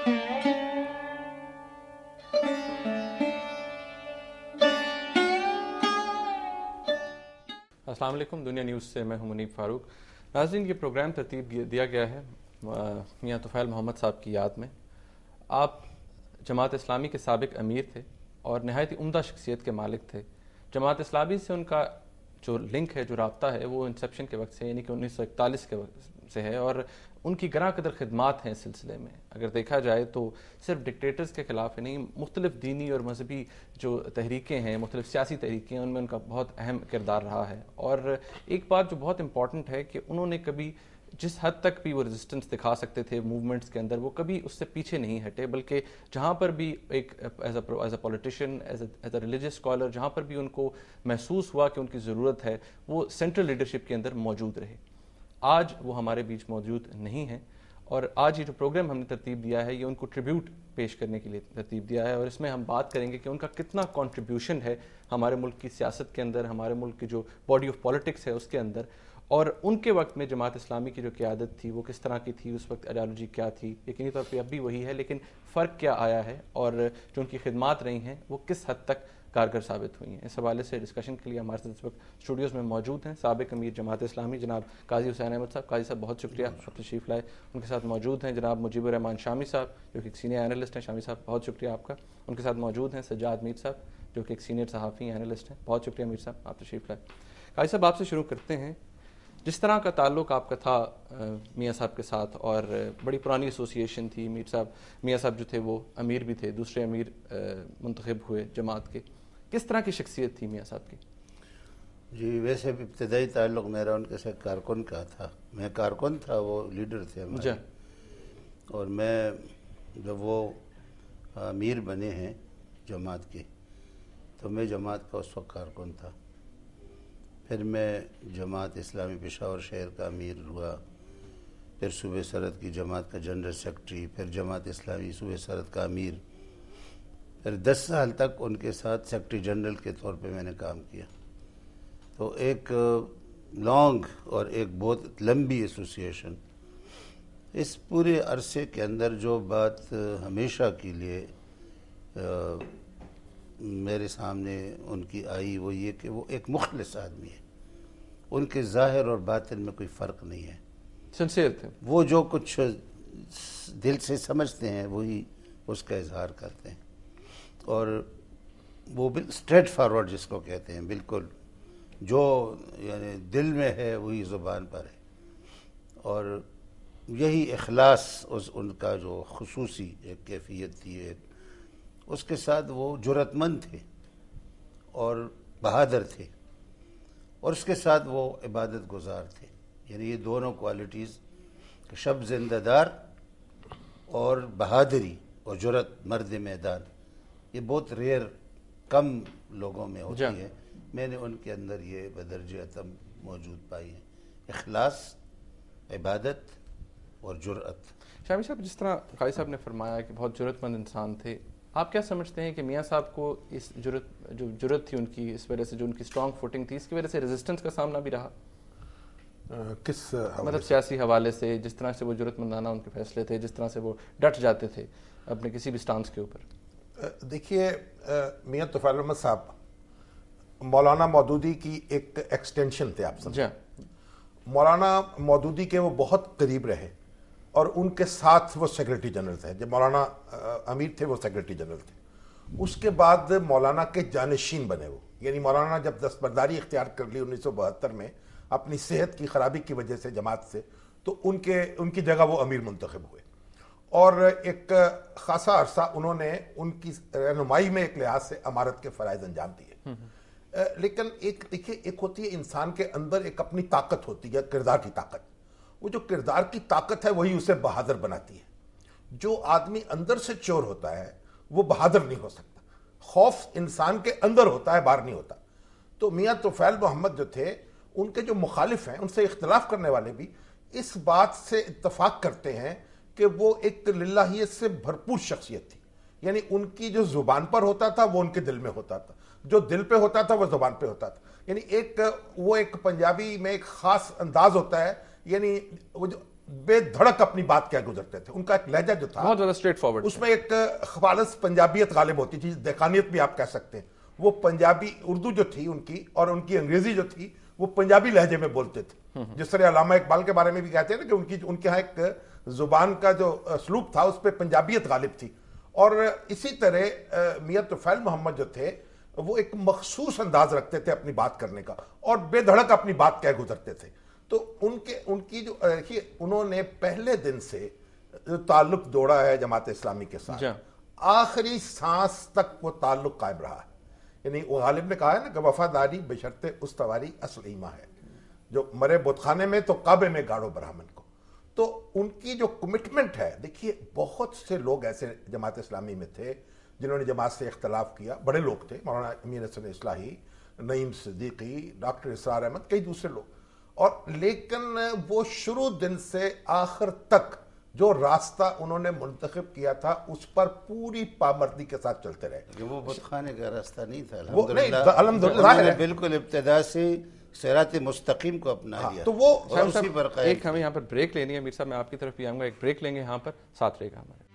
असलम दुनिया न्यूज़ से मैं हूं फ़ारूक नाजिन ये प्रोग्राम तरतीब दिया गया है मियाँ तुफ़ैल मोहम्मद साहब की याद में आप जमात इस्लामी के सबक अमीर थे और नहायत उमदा शख्सियत के मालिक थे जमात इस्लामी से उनका जो लिंक है जो रबता है वो इंसेप्शन के वक्त से यानी कि उन्नीस सौ इकतालीस के वक्त से है और उनकी ग्रह कदर खदमात हैं इस सिलसिले में अगर देखा जाए तो सिर्फ डिक्टेटर्स के खिलाफ ही नहीं मुख्तलिफ दीनी और मजहबी जो तहरीकें हैं मुख्तलिफ सियासी तहरीकें हैं उनमें उनका बहुत अहम किरदार रहा है और एक बात जो बहुत इंपॉर्टेंट है कि उन्होंने कभी जिस हद तक भी वो रेजिस्टेंस दिखा सकते थे मूवमेंट्स के अंदर वो कभी उससे पीछे नहीं हटे बल्कि जहाँ पर भी एक as a politician as a religious scholar जहाँ पर भी उनको महसूस हुआ कि उनकी ज़रूरत है वो सेंट्रल लीडरशिप के अंदर मौजूद रहे आज वो हमारे बीच मौजूद नहीं है और आज ये जो प्रोग्राम हमने तरतीब दिया है ये उनको ट्रिब्यूट पेश करने के लिए तरतीब दिया है और इसमें हम बात करेंगे कि उनका कितना कॉन्ट्रीब्यूशन है हमारे मुल्क की सियासत के अंदर हमारे मुल्क की जो बॉडी ऑफ पॉलिटिक्स है उसके अंदर और उनके वक्त में जमात इस्लामी की जो क्यादत थी वो किस तरह की थी उस वक्त आइडियालॉजी क्या थी यकीनी तौर पर अब भी वही है लेकिन फ़र्क क्या आया है और जो उनकी खदमात रही हैं वो किस हद तक कारगर साबित हुई हैं इस हवाले से डिस्कशन के लिए हमारे साथ इस वक्त स्टूडियोज़ में मौजूद हैं सबक अमीर जमात इस्लामी जनाब काजी हुसैन अहमद साहब काजी साहब बहुत शुक्रिया आप तशरीफ लाए उनके साथ मौजूद हैं जनाब मुजीबरहमान शामी साहब जो कि एक सीनियर एनालिस्ट हैं शामी साहब बहुत शुक्रिया आपका उनके साथ मौजूद हैं सज्जाद मीर साहब जो कि एक सीनियर सहाफ़ी एनालिस्ट हैं बहुत शुक्रिया मीर साहब आप तशरीफ लाए काजी साहब आपसे शुरू करते हैं जिस तरह का ताल्लुक आपका था मियाँ साहब के साथ और बड़ी पुरानी एसोसिएशन थी मीर साहब मियाँ साहब जो थे वो अमीर भी थे दूसरे अमीर मंतखब हुए जमात के किस तरह की शख्सियत थी मियाँ साहब की जी वैसे भी इब्तदाई ताल्लुक मेरा उनके साथ कारकुन का था मैं कारकुन था वो लीडर थे हमारे और मैं जब वो अमीर बने हैं जमात के तो मैं जमात का उस वक्त कारकुन था फिर मैं जमात इस्लामी पेशावर शहर का अमीर हुआ फिर सूबे सरहद की जमात का जनरल सेक्रेटरी फिर जमात इस्लामी सूबे सरहद का अमीर फिर दस साल तक उनके साथ सेक्रेटरी जनरल के तौर पे मैंने काम किया तो एक लॉन्ग और एक बहुत लंबी एसोसिएशन इस पूरे अरसे के अंदर जो बात हमेशा के लिए आ, मेरे सामने उनकी आई वो ये कि वो एक मुखलस आदमी है उनके ज़ाहिर और बातिन में कोई फ़र्क नहीं है सिंसियर थे वो जो कुछ दिल से समझते हैं वही उसका इजहार करते हैं और वो स्ट्रेट फारवर्ड जिसको कहते हैं बिल्कुल जो यानी दिल में है वही ज़ुबान पर है और यही अखलास उस उनका जो खसूसी एक कैफियत थी एक उसके साथ वो ज़रूरतमंद थे और बहादुर थे और उसके साथ वो इबादत गुजार थे यानी ये दोनों क्वालिटीज़ शब जिंदादार और बहादरी और जरूरत मर्द मैदान ये बहुत रेयर कम लोगों में होती हाँ। है मैंने उनके अंदर ये बदरज आतम मौजूद पाई है अखलास इबादत और जुरात शामी साहब जिस तरह खाली साहब ने फरमाया कि बहुत ज़रूरतमंद इंसान थे आप क्या समझते हैं कि मियाँ साहब को इस जरूरत जो जरूरत थी उनकी इस वजह से जो उनकी स्ट्रॉन्ग फुटिंग थी इसकी वजह से रेजिस्टेंस का सामना भी रहा आ, किस मतलब सियासी हवाले से जिस तरह से वो जरूरतमंदाना उनके फैसले थे जिस तरह से वो डट जाते थे अपने किसी भी स्टांस के ऊपर देखिए मियाँ तुफैल अहमद साहब मौलाना मौदूदी की एक एक्सटेंशन थे आप समझा हाँ। मौलाना मौदूदी के वो बहुत करीब रहे और उनके साथ वो सेक्रेटरी जनरल थे जब मौलाना अमीर थे वो सेक्रेटरी जनरल थे उसके बाद मौलाना के जानशीन बने वो यानी मौलाना जब दस्तबरदारी इख्तियार कर ली उन्नीस में अपनी सेहत की खराबी की वजह से जमात से तो उनके उनकी जगह वो अमीर मंतखब हुए और एक खासा अरसा उन्होंने उनकी रहनुमाई में एक लिहाज से अमारत के फ़रज़ अंजाम दिए हम्म, हम्म। लेकिन एक देखिए एक होती है इंसान के अंदर एक अपनी ताकत होती है किरदार की ताकत वो जो किरदार की ताकत है वही उसे बहादुर बनाती है जो आदमी अंदर से चोर होता है वो बहादुर नहीं हो सकता खौफ इंसान के अंदर होता है बाहर नहीं होता तो मियाँ तोफ़ैल मोहम्मद जो थे उनके जो मुखालिफ हैं उनसे इख्तलाफ करने वाले भी इस बात से इतफाक़ करते हैं कि वो एक लाहीत से भरपूर शख्सियत थी यानी उनकी जो ज़ुबान पर होता था वो उनके दिल में होता था जो दिल पे होता था वो ज़ुबान पे होता था यानी एक वो एक पंजाबी में एक ख़ास अंदाज होता है यानी वो जो बेधड़क अपनी बात क्या गुजरते थे उनका एक लहजा जो था बहुत ज्यादा स्ट्रेट फॉरवर्ड उसमें एक खालस पंजाबियत गालिब होती थी देखानियत भी आप कह सकते हैं वो पंजाबी उर्दू जो थी उनकी और उनकी अंग्रेजी जो थी वो पंजाबी लहजे में बोलते थे हम्म, हम्म। जिस तरह अलामा इकबाल के बारे में भी कहते हैं ना कि उनकी उनके यहाँ एक जुबान का जो स्लूप था उस पर पंजाबियत गालिब थी और इसी तरह मियाँ तुफैल मोहम्मद जो थे वो एक मखसूस अंदाज रखते थे अपनी बात करने का और बेधड़क अपनी बात कह गुजरते थे तो उनके उनकी जो देखिए उन्होंने पहले दिन से जो ताल्लुक जोड़ा है जमात इस्लामी के साथ आखिरी सांस तक वो ताल्लुक कायम रहा है यानी वो गालिब ने कहा है ना कि वफादारी बशरते उस तवारी असल है जो मरे बुतखाने में तो काबे में गाड़ो ब्राह्मण को तो उनकी जो कमिटमेंट है देखिए बहुत से लोग ऐसे जमात इस्लामी में थे जिन्होंने जमात से इख्तलाफ किया बड़े लोग थे मौलाना अमीर हसन इसलाही नईम सिद्दीकी डॉक्टर इसरार अहमद कई दूसरे लोग और लेकिन वो शुरू दिन से आखिर तक जो रास्ता उन्होंने मुंतखब किया था उस पर पूरी पाबंदी के साथ चलते रहे वो बुतखाने का रास्ता नहीं था वो नहीं बिल्कुल इब्तदा से सैरात मुस्तकीम को अपना हाँ, तो वो उसी पर एक हमें यहाँ पर ब्रेक लेनी है मीर साहब मैं आपकी तरफ भी आऊँगा एक ब्रेक लेंगे यहाँ पर साथ रहेगा हमारे